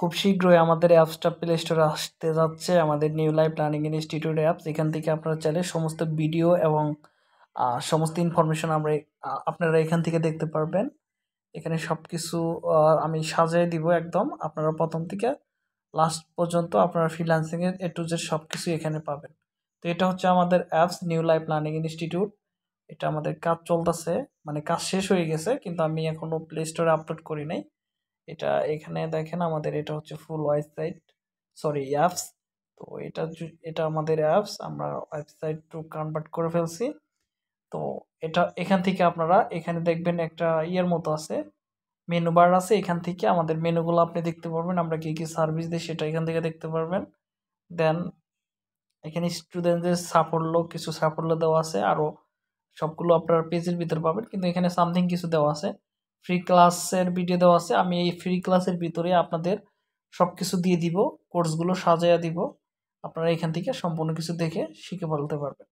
খুব শীঘ্রই আমাদের অ্যাপসটা প্লে স্টোরে আসতে যাচ্ছে আমাদের new life planning institute apps এখান থেকে আপনারা চাইলে সমস্ত ভিডিও এবং সমস্ত ইনফরমেশন আমরা আপনারা এখান থেকে দেখতে পারবেন এখানে সব কিছু আমি সাজিয়ে দিব একদম আপনারা প্রথম থেকে লাস্ট পর্যন্ত আপনারা ফ্রিলান্সিংয়ে এ টু জেড সব কিছু এখানে পাবেন তো এটা হচ্ছে আমাদের apps new life learning institute এটা আমাদের কাজ চলতেছে মানে কাজ শেষ হয়ে গেছে কিন্তু আমি এখনও প্লে স্টোরে আপলোড করি নাই এটা এখানে দেখেন আমাদের এটা হচ্ছে ফুল ওয়েবসাইট সরি অ্যাপস তো এটা এটা আমাদের অ্যাপস আমরা ওয়েবসাইট টু কনভার্ট করে ফেলছি তো এটা এখান থেকে আপনারা এখানে দেখবেন একটা ইয়ের মতো আছে মেনু বার আছে এখান থেকে আমাদের মেনুগুলো আপনি দেখতে পারবেন আমরা কী কী সার্ভিস দিই সেটা এখান থেকে দেখতে পারবেন দেন এখানে স্টুডেন্টদের সাফল্য কিছু সাফল্য দেওয়া আছে আরও সবগুলো আপনার পেজের ভিতরে পাবেন কিন্তু এখানে সামথিং কিছু দেওয়া আছে ফ্রি ক্লাসের ভিডিও দেওয়া আছে আমি এই ফ্রি ক্লাসের ভিতরে আপনাদের সব কিছু দিয়ে দিব কোর্সগুলো সাজাইয়া দিব আপনারা এখান থেকে সম্পূর্ণ কিছু দেখে শিখে ফেলতে পারবেন